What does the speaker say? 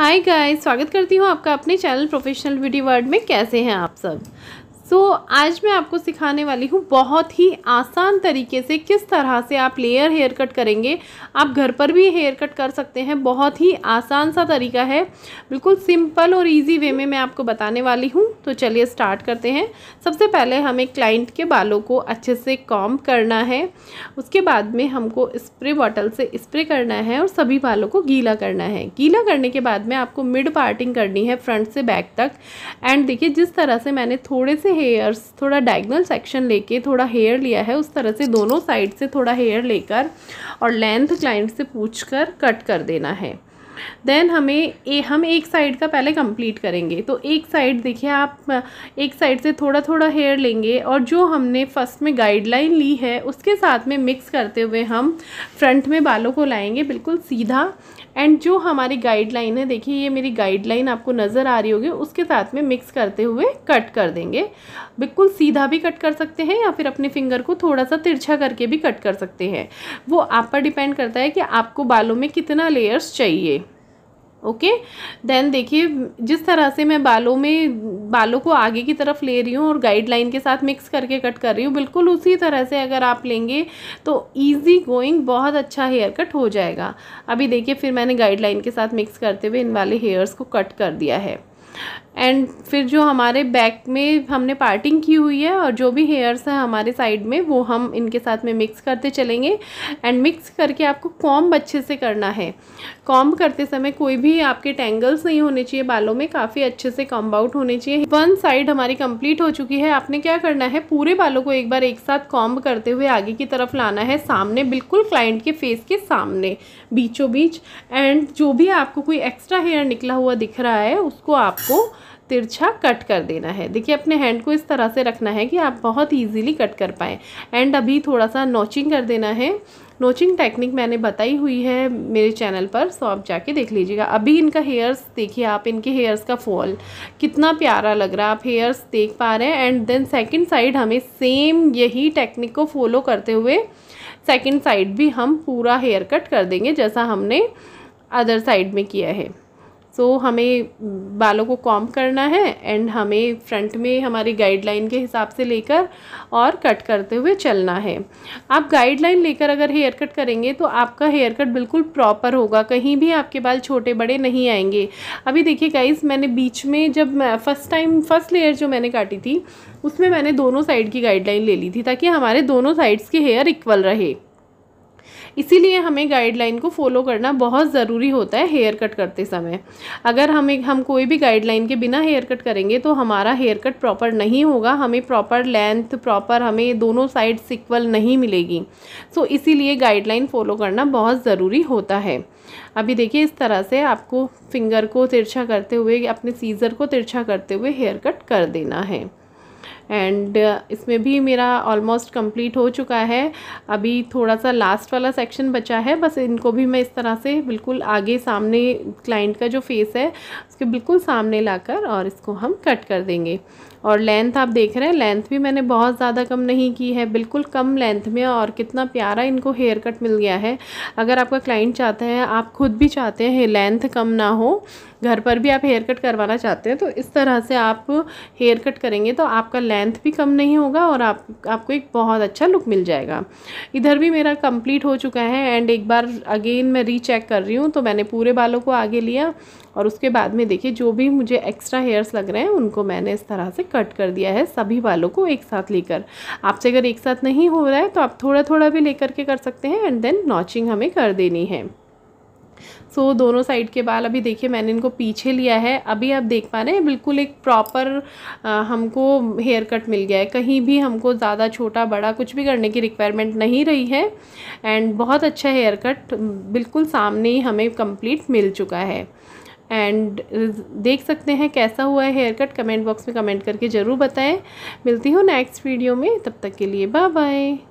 hi guys स्वागत करती हूँ आपका अपने चैनल प्रोफेशनल ब्यूटी वर्ल्ड में कैसे हैं आप सब सो so, आज मैं आपको सिखाने वाली हूँ बहुत ही आसान तरीके से किस तरह से आप लेयर हेयर कट करेंगे आप घर पर भी हेयर कट कर सकते हैं बहुत ही आसान सा तरीका है बिल्कुल सिंपल और इजी वे में मैं आपको बताने वाली हूँ तो चलिए स्टार्ट करते हैं सबसे पहले हमें क्लाइंट के बालों को अच्छे से कॉम करना है उसके बाद में हमको स्प्रे बॉटल से स्प्रे करना है और सभी बालों को गीला करना है गीला करने के बाद में आपको मिड पार्टिंग करनी है फ्रंट से बैक तक एंड देखिए जिस तरह से मैंने थोड़े से हेयर्स थोड़ा डायगनल सेक्शन लेके थोड़ा हेयर लिया है उस तरह से दोनों साइड से थोड़ा हेयर लेकर और लेंथ क्लाइंट से पूछ कर कट कर देना है देन हमें ए हम एक साइड का पहले कंप्लीट करेंगे तो एक साइड देखिए आप एक साइड से थोड़ा थोड़ा हेयर लेंगे और जो हमने फर्स्ट में गाइडलाइन ली है उसके साथ में मिक्स करते हुए हम फ्रंट में बालों को लाएंगे बिल्कुल सीधा एंड जो हमारी गाइडलाइन है देखिए ये मेरी गाइडलाइन आपको नज़र आ रही होगी उसके साथ में मिक्स करते हुए कट कर देंगे बिल्कुल सीधा भी कट कर सकते हैं या फिर अपने फिंगर को थोड़ा सा तिरछा करके भी कट कर सकते हैं वो आप पर डिपेंड करता है कि आपको बालों में कितना लेयर्स चाहिए ओके देन देखिए जिस तरह से मैं बालों में बालों को आगे की तरफ ले रही हूँ और गाइडलाइन के साथ मिक्स करके कट कर रही हूँ बिल्कुल उसी तरह से अगर आप लेंगे तो ईजी गोइंग बहुत अच्छा हेयर कट हो जाएगा अभी देखिए फिर मैंने गाइडलाइन के साथ मिक्स करते हुए इन वाले हेयर्स को कट कर दिया है एंड फिर जो हमारे बैक में हमने पार्टिंग की हुई है और जो भी हेयर्स हैं हमारे साइड में वो हम इनके साथ में मिक्स करते चलेंगे एंड मिक्स करके आपको कॉम्ब अच्छे से करना है कॉम्ब करते समय कोई भी आपके टैंगल्स नहीं होने चाहिए बालों में काफ़ी अच्छे से कॉम्ब आउट होने चाहिए वन साइड हमारी कंप्लीट हो चुकी है आपने क्या करना है पूरे बालों को एक बार एक साथ कॉम्ब करते हुए आगे की तरफ लाना है सामने बिल्कुल क्लाइंट के फेस के सामने बीचों बीच एंड जो भी आपको कोई एक्स्ट्रा हेयर निकला हुआ दिख रहा है उसको आपको तिरछा कट कर देना है देखिए अपने हैंड को इस तरह से रखना है कि आप बहुत ईजीली कट कर पाएँ एंड अभी थोड़ा सा नोचिंग कर देना है नोचिंग टेक्निक मैंने बताई हुई है मेरे चैनल पर सो आप जाके देख लीजिएगा अभी इनका हेयर्स देखिए आप इनके हेयर्स का फॉल कितना प्यारा लग रहा है आप हेयर्स देख पा रहे हैं एंड देन सेकंड साइड हमें सेम यही टेक्निक को फॉलो करते हुए सेकंड साइड भी हम पूरा हेयर कट कर देंगे जैसा हमने अदर साइड में किया है सो so, हमें बालों को कॉम करना है एंड हमें फ्रंट में हमारी गाइडलाइन के हिसाब से लेकर और कट करते हुए चलना है आप गाइडलाइन लेकर अगर हेयर कट करेंगे तो आपका हेयर कट बिल्कुल प्रॉपर होगा कहीं भी आपके बाल छोटे बड़े नहीं आएंगे अभी देखिए गाइज मैंने बीच में जब फ़र्स्ट टाइम फर्स्ट लेयर जो मैंने काटी थी उसमें मैंने दोनों साइड की गाइडलाइन ले ली थी ताकि हमारे दोनों साइड्स के हेयर इक्वल रहे इसीलिए हमें गाइडलाइन को फॉलो करना बहुत ज़रूरी होता है हेयर कट करते समय अगर हमें हम कोई भी गाइडलाइन के बिना हेयर कट करेंगे तो हमारा हेयर कट प्रॉपर नहीं होगा हमें प्रॉपर लेंथ प्रॉपर हमें दोनों साइड सिक्वल नहीं मिलेगी सो इसीलिए गाइडलाइन फ़ॉलो करना बहुत ज़रूरी होता है अभी देखिए इस तरह से आपको फिंगर को तिरछा करते हुए अपने सीज़र को तिरछा करते हुए हेयर कट कर देना है एंड uh, इसमें भी मेरा ऑलमोस्ट कंप्लीट हो चुका है अभी थोड़ा सा लास्ट वाला सेक्शन बचा है बस इनको भी मैं इस तरह से बिल्कुल आगे सामने क्लाइंट का जो फेस है उसके बिल्कुल सामने लाकर और इसको हम कट कर देंगे और लेंथ आप देख रहे हैं लेंथ भी मैंने बहुत ज़्यादा कम नहीं की है बिल्कुल कम लेंथ में और कितना प्यारा इनको हेयर कट मिल गया है अगर आपका क्लाइंट चाहता है आप खुद भी चाहते हैं लेंथ कम ना हो घर पर भी आप हेयर कट करवाना चाहते हैं तो इस तरह से आप हेयर कट करेंगे तो आपका लेंथ भी कम नहीं होगा और आप आपको एक बहुत अच्छा लुक मिल जाएगा इधर भी मेरा कंप्लीट हो चुका है एंड एक बार अगेन मैं रीचेक कर रही हूँ तो मैंने पूरे बालों को आगे लिया और उसके बाद में देखिए जो भी मुझे एक्स्ट्रा हेयर्स लग रहे हैं उनको मैंने इस तरह से कट कर दिया है सभी बालों को एक साथ लेकर आपसे अगर एक साथ नहीं हो रहा है तो आप थोड़ा थोड़ा भी लेकर के कर सकते हैं एंड देन नॉचिंग हमें कर देनी है सो so, दोनों साइड के बाल अभी देखिए मैंने इनको पीछे लिया है अभी आप देख पा रहे हैं बिल्कुल एक प्रॉपर हमको हेयर कट मिल गया है कहीं भी हमको ज़्यादा छोटा बड़ा कुछ भी करने की रिक्वायरमेंट नहीं रही है एंड बहुत अच्छा हेयर कट बिल्कुल सामने ही हमें कम्प्लीट मिल चुका है एंड देख सकते हैं कैसा हुआ है हेयर कट कमेंट बॉक्स में कमेंट करके ज़रूर बताएं मिलती हूँ नेक्स्ट वीडियो में तब तक के लिए बाय बाय